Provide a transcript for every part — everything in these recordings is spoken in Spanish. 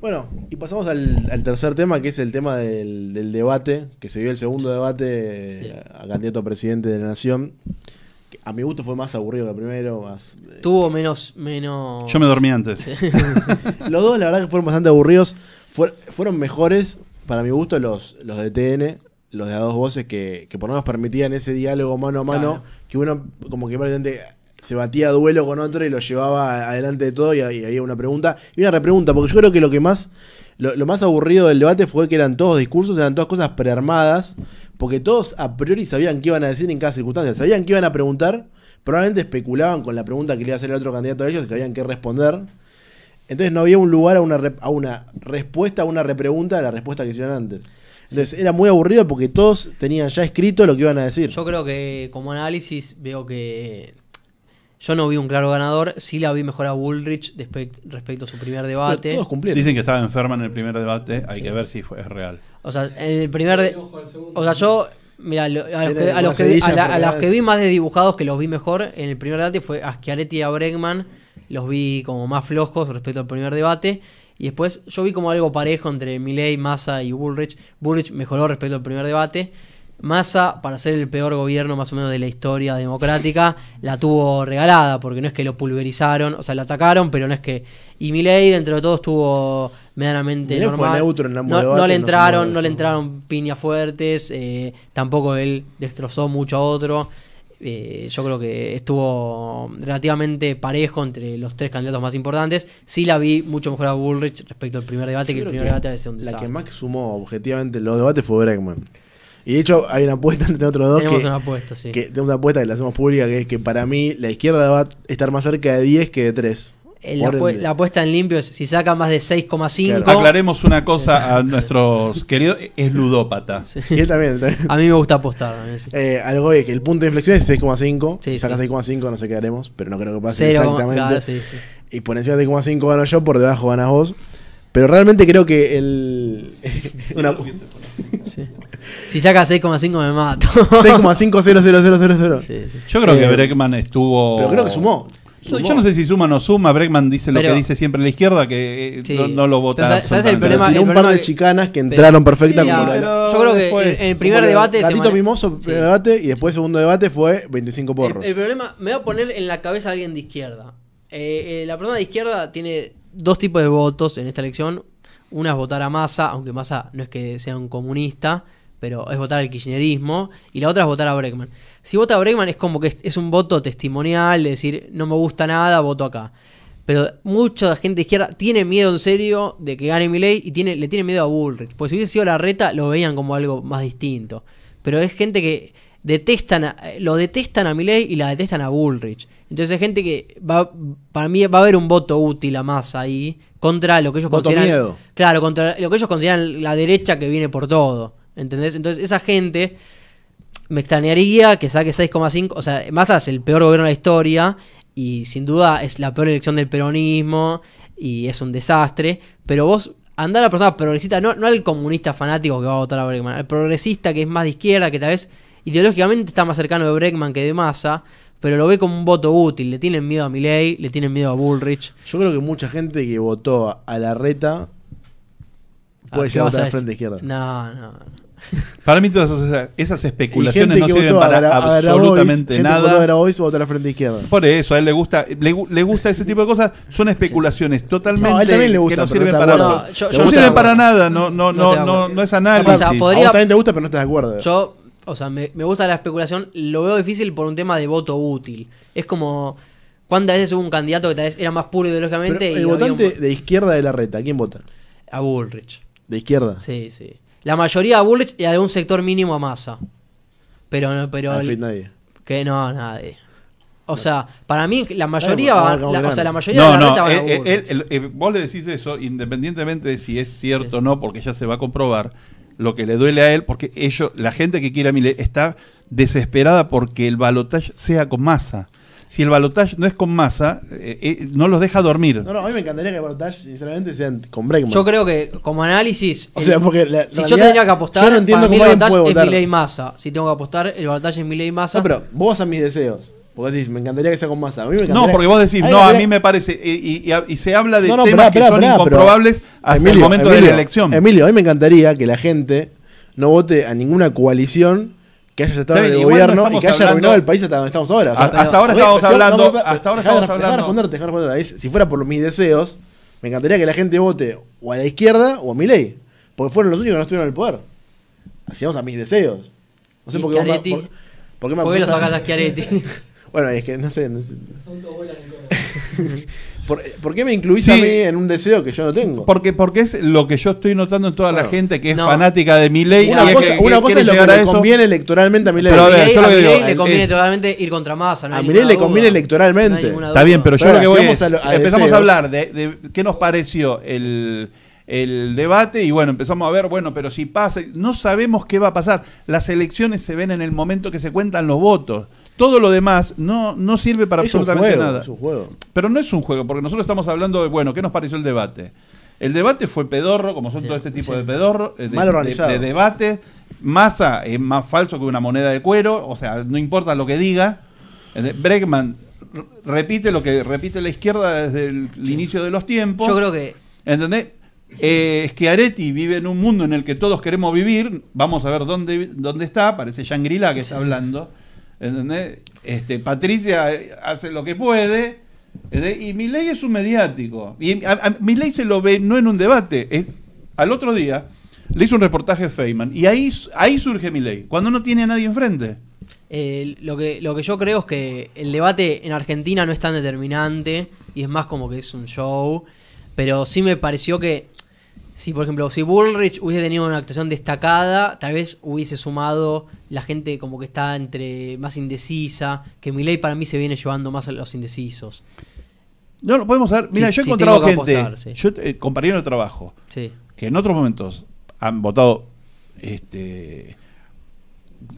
Bueno, y pasamos al, tercer tema, que es el tema del, debate, que se vio el segundo debate eh, a, candidato a presidente de la Nación. a mi gusto fue más aburrido que el primero. Más, eh, Tuvo menos, menos... Yo me dormí antes. los dos, la verdad, que fueron bastante aburridos. fueron mejores, para mi gusto, los, los de TN, los de a dos voces, que, que por lo menos permitían ese diálogo mano a mano, que uno como que prácticamente se batía duelo con otro y lo llevaba adelante de todo y, había una pregunta y una repregunta, porque yo creo que lo que más lo, más aburrido del debate fue que eran todos discursos, eran todas cosas prearmadas, porque todos a priori sabían qué iban a decir en cada circunstancia, sabían qué iban a preguntar, probablemente especulaban con la pregunta que le iba a hacer el otro candidato a ellos y sabían qué responder. Entonces no había un lugar a una, a una respuesta, a una repregunta de la respuesta que hicieron antes. Entonces era muy aburrido porque todos tenían ya escrito lo que iban a decir. Yo creo que como análisis veo que yo no vi un claro ganador, sí la vi mejor a Bullrich respecto a su primer debate. Todos Dicen que estaba enferma en el primer debate, hay que ver si fue, es real. O sea, en el primer. debate o sea, yo. Mira, a los, que, a, los que, a los que vi más de dibujados que los vi mejor en el primer debate, fue a Schiaretti y a Bregman. Los vi como más flojos respecto al primer debate. Y después yo vi como algo parejo entre Milley, Massa y Bullrich. Bullrich mejoró respecto al primer debate. Massa, para ser el peor gobierno más o menos de la historia democrática, la tuvo regalada, porque no es que lo pulverizaron, o sea, lo atacaron, pero no es que... Y Milei, dentro de todo, estuvo medianamente normal. neutro en la no, no, le entraron, no, le entraron piñas fuertes, eh, tampoco él destrozó mucho a otro. Eh, yo creo que estuvo relativamente parejo entre los tres candidatos más importantes. Sí la vi mucho mejor a Bullrich respecto al primer debate, que el primer debate a La que más sumó objetivamente los debates fue Bregman. Y de hecho hay una apuesta entre otros dos. Tenemos una apuesta, sí. Que, tenemos una apuesta que la hacemos pública, que es que para mí la izquierda va a estar más cerca de 10 que de 3. La, la, apuesta en limpio si saca más de 6,5. Aclaremos una cosa a nuestros queridos, es ludópata. Y él también, A mí me gusta apostar. Eh, algo es que el punto de inflexión es 6,5. si saca 6,5 no sé qué haremos, pero no creo que pase exactamente. y por encima de 6,5 gano yo, por debajo ganas vos. Pero realmente creo que el... una, si saca 6,5 me mato. cero Sí, sí. Yo creo que eh, Breckman estuvo. Pero creo que sumó. Yo, no sé si suma o no suma. Breckman dice lo que dice siempre la izquierda, que eh, no, lo vota. ¿Sabes el problema? un par de chicanas que entraron perfectas. Yo creo que en el primer debate. Gatito mimoso, primer debate, y después segundo debate fue 25 porros. El, problema, me voy a poner en la cabeza a alguien de izquierda. Eh, la persona de izquierda tiene dos tipos de votos en esta elección. Una es votar a Massa, aunque Massa no es que sea un comunista, pero es votar al kirchnerismo, y la otra es votar a Bregman. Si vota a Bregman es como que es, un voto testimonial, de decir, no me gusta nada, voto acá. Pero mucha gente de izquierda tiene miedo en serio de que gane Milley y tiene, le tiene miedo a Bullrich. Porque si hubiese sido la reta, lo veían como algo más distinto. Pero es gente que detestan eh, lo detestan a Milei y la detestan a Bullrich. Entonces hay gente que va, para mí va a haber un voto útil a más ahí contra lo que ellos consideran. Claro, contra lo que ellos consideran la derecha que viene por todo. ¿Entendés? Entonces esa gente me extrañaría que saque 6,5. O sea, Massa es el peor gobierno de la historia y sin duda es la peor elección del peronismo y es un desastre. Pero vos andá a la persona progresista, no, no al comunista fanático que va a votar a Bergman, al progresista que es más de izquierda, que tal vez Ideológicamente está más cercano de Breckman que de Massa, pero lo ve como un voto útil. Le tienen miedo a Milley, le tienen miedo a Bullrich. Yo creo que mucha gente que votó a la reta ah, puede llegar a votar a frente izquierda. No, no. Para mí todas esas, especulaciones no sirven para absolutamente a nada. Que hoy, a frente izquierda. Por eso, a él le gusta, le, gusta ese tipo de cosas. Son especulaciones totalmente no, a él le gusta, no sirven para, no, no sirven para nada. No, es análisis. a vos también te gusta, pero no estás de acuerdo. Yo o sea, me, gusta la especulación, lo veo difícil por un tema de voto útil. Es como, ¿cuántas veces hubo un candidato que tal vez era más puro ideológicamente? el eh, votante de izquierda de la reta, ¿quién vota? A Bullrich. ¿De izquierda? Sí, sí. La mayoría a Bullrich y un sector mínimo a masa. Pero no, pero... Al fin, nadie. Que no, nadie. O sea, para mí la mayoría la mayoría de la reta va a él, eh, eh, vos le decís eso independientemente de si es cierto o no, porque ya se va a comprobar lo que le duele a él, porque ellos, la gente que quiere a Milei está desesperada porque el balotaje sea con masa. Si el balotaje no es con masa, eh, eh, no los deja dormir. No, no, a mí me encantaría que el balotaje, sinceramente, sean con Bregman. Yo creo que, como análisis. O sea, porque. si yo tenía que apostar, para mí el balotaje es y masa Si tengo que apostar, el balotaje es y masa. No, pero vos a mis deseos. Porque decís, me encantaría que sea con masa. A No, porque vos decís, no, a mí me parece. Y, se habla de temas que son más incomprobables hasta el momento de la elección. Emilio, a mí me encantaría que la gente no vote a ninguna coalición que haya estado en el gobierno y que haya hablando... arruinado el país hasta donde estamos ahora. hasta, ahora estamos hablando. hasta ahora estamos hablando. Si fuera por mis deseos, me encantaría que la gente vote o a la izquierda o a mi ley. Porque fueron los únicos que no estuvieron en el poder. Hacíamos a mis deseos. No sé por qué. ¿Por, me los sacas Chiaretti? Bueno, es que no sé. ¿Por, ¿Por, qué me incluís a mí en un deseo que yo no tengo? Porque, porque es lo que yo estoy notando en toda la gente que es fanática de mi ley. Una, cosa, es, lo que le conviene electoralmente a mi a, le conviene totalmente ir contra masa. a mi le conviene electoralmente. Está bien, pero yo lo que voy a empezamos a hablar de, qué nos pareció el el debate y bueno, empezamos a ver, bueno, pero si pasa, no sabemos qué va a pasar. Las elecciones se ven en el momento que se cuentan los votos todo lo demás no, no sirve para absolutamente nada. Pero no es un juego, porque nosotros estamos hablando de, bueno, ¿qué nos pareció el debate? El debate fue pedorro, como son todo este tipo de pedorro, eh, de, Mal organizado. de, debate. Massa es más falso que una moneda de cuero, o sea, no importa lo que diga. Eh, Bregman repite lo que repite la izquierda desde el, inicio de los tiempos. Yo creo que. ¿Entendés? Eh, Schiaretti vive en un mundo en el que todos queremos vivir. Vamos a ver dónde, dónde está. Parece Shangri-La que está hablando. ¿entendés? Este, Patricia eh, hace lo que puede. Y mi ley es un mediático. Y mi ley se lo ve no en un debate. al otro día le hizo un reportaje a Feynman. Y ahí, ahí surge mi ley, cuando no tiene a nadie enfrente. Eh, lo, que, lo que yo creo es que el debate en Argentina no es tan determinante y es más como que es un show. Pero sí me pareció que si, por ejemplo, si Bullrich hubiese tenido una actuación destacada, tal vez hubiese sumado la gente como que está entre más indecisa, que ley para mí se viene llevando más a los indecisos. No, lo podemos ver. Mira, yo he encontrado gente, yo, eh, compañero de trabajo, sí. que en otros momentos han votado este,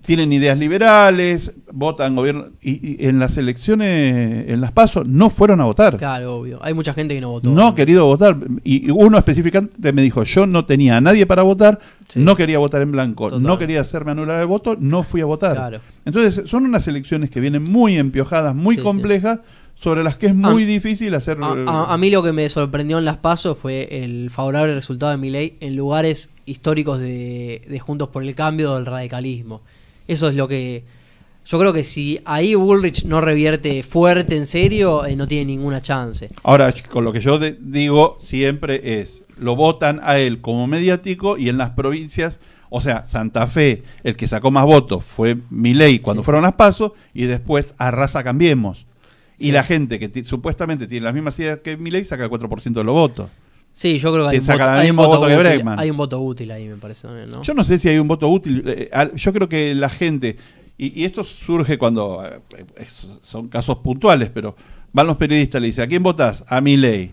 tienen ideas liberales, votan gobierno y, en las elecciones, en las pasos, no fueron a votar. Claro, obvio. Hay mucha gente que no votó. No ha querido votar. Y uno específicamente me dijo, yo no tenía a nadie para votar, no quería votar en blanco, no quería hacerme anular el voto, no fui a votar. Claro. Entonces, son unas elecciones que vienen muy empiojadas, muy complejas sobre las que es muy ah, difícil hacer. A, a, mí lo que me sorprendió en las pasos fue el favorable resultado de mi ley en lugares históricos de, Juntos por el Cambio, del radicalismo. Eso es lo que... Yo creo que si ahí Bullrich no revierte fuerte, en serio, eh, no tiene ninguna chance. Ahora, con lo que yo digo siempre es, lo votan a él como mediático y en las provincias, o sea, Santa Fe, el que sacó más votos fue Milei cuando fueron a pasos y después Arrasa Cambiemos. Y la gente que supuestamente tiene las mismas ideas que Milei saca el 4% de los votos. Sí, yo creo que, hay, un voto, útil, ahí, me parece Yo no sé si hay un voto útil. Eh, eh, yo creo que la gente, y, esto surge cuando, eh, son casos puntuales, pero van los periodistas, le dicen, ¿a quién votas? A mi ley.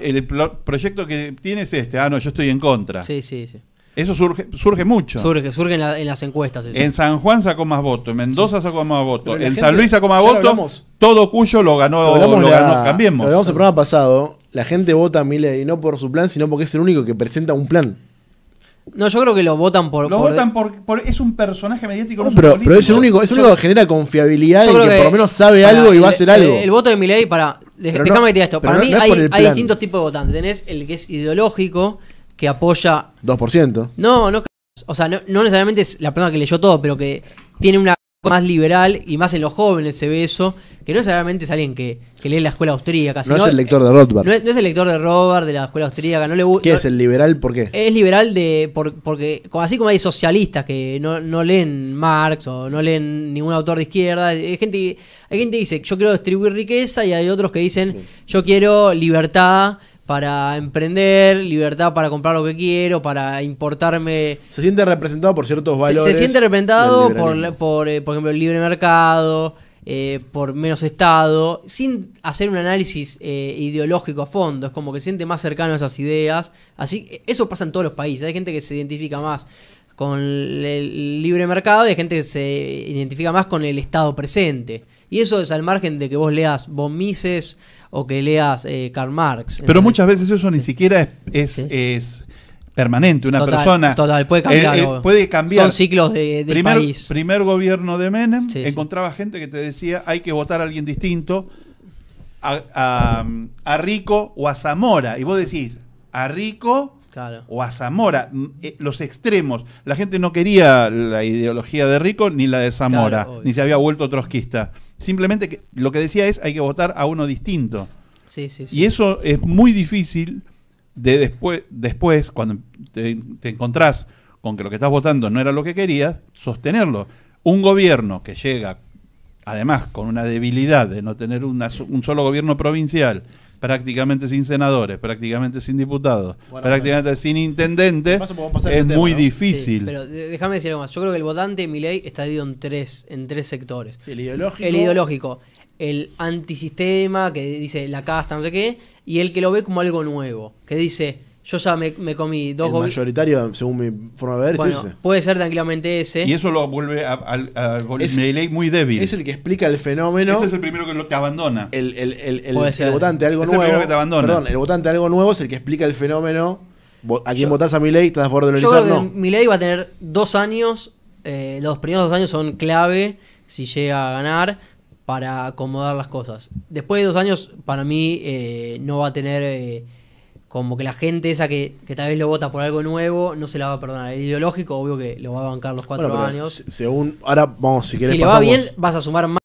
el proyecto que tienes es este, ah, no, yo estoy en contra. Sí, sí, sí. Eso surge, surge mucho. Surge, en, las encuestas. En San Juan sacó más votos, en Mendoza sacó más votos, en San Luis sacó más votos, todo Cuyo lo ganó, lo, ganó, cambiemos. el programa pasado, la gente vota a Milei no por su plan, sino porque es el único que presenta un plan. No, yo creo que lo votan por. Lo votan por, Es un personaje mediático. pero, es el único, es el único que genera confiabilidad y que, por lo menos sabe algo y va a hacer algo. El, voto de Milei, para. Déjame esto. Para mí hay, distintos tipos de votantes. Tenés el que es ideológico, que apoya. 2%. No, no. O sea, no, no necesariamente es la persona que leyó todo, pero que tiene una más liberal y más en los jóvenes se ve eso, que no necesariamente es alguien que, lee la escuela austríaca. No es el lector de Rothbard. No es, el lector de Robert, de la escuela austríaca. No le ¿Qué es el liberal? ¿Por qué? Es liberal de por, porque, así como hay socialistas que no, leen Marx o no leen ningún autor de izquierda, hay gente, hay gente que dice, yo quiero distribuir riqueza y hay otros que dicen, yo quiero libertad para emprender, libertad para comprar lo que quiero, para importarme. Se siente representado por ciertos valores. Se, siente representado por, por, eh, por ejemplo, el libre mercado, eh, por menos Estado, sin hacer un análisis eh, ideológico a fondo. Es como que se siente más cercano a esas ideas. Así, eso pasa en todos los países. Hay gente que se identifica más con el libre mercado y hay gente que se identifica más con el estado presente. Y eso es al margen de que vos leas von Mises o que leas eh, Karl Marx. Pero muchas veces eso ni siquiera es, permanente. Una persona. Total, puede eh, cambiar. Eh, puede Son ciclos de, primer, país. Primer gobierno de Menem, encontraba gente que te decía hay que votar a alguien distinto, a, a Rico o a Zamora. Y vos decís, a Rico o a Zamora, mm, eh, los extremos. La gente no quería la ideología de Rico ni la de Zamora, ni se había vuelto trotskista. Simplemente que, lo que decía es hay que votar a uno distinto. Y eso es muy difícil de después, después cuando te, encontrás con que lo que estás votando no era lo que querías, sostenerlo. Un gobierno que llega además con una debilidad de no tener un solo gobierno provincial prácticamente sin senadores, prácticamente sin diputados, prácticamente sin intendentes, es muy difícil. pero déjame decir algo más. Yo creo que el votante de ley está dividido en tres, en tres sectores. el ideológico. El ideológico, el antisistema, que dice la casta, no sé qué, y el que lo ve como algo nuevo, que dice yo ya me, comí dos El mayoritario, según mi forma de ver, es puede ser tranquilamente ese. Y eso lo vuelve a- al muy débil. Es el que explica el fenómeno. Ese es el primero que te abandona. el, el- votante algo Es el que abandona. Perdón, el votante algo nuevo es el que explica el fenómeno. ¿A quién votás a mi ¿Estás a favor de lo que No. Milei va a tener dos años. Eh, los primeros dos años son clave si llega a ganar para acomodar las cosas. Después de dos años, para mí, eh, no va a tener eh, como que la gente esa que, que, tal vez lo vota por algo nuevo no se la va a perdonar. El ideológico, obvio que lo va a bancar los cuatro años. Según, ahora vamos, si quieres. Si le va bien, vas a sumar más.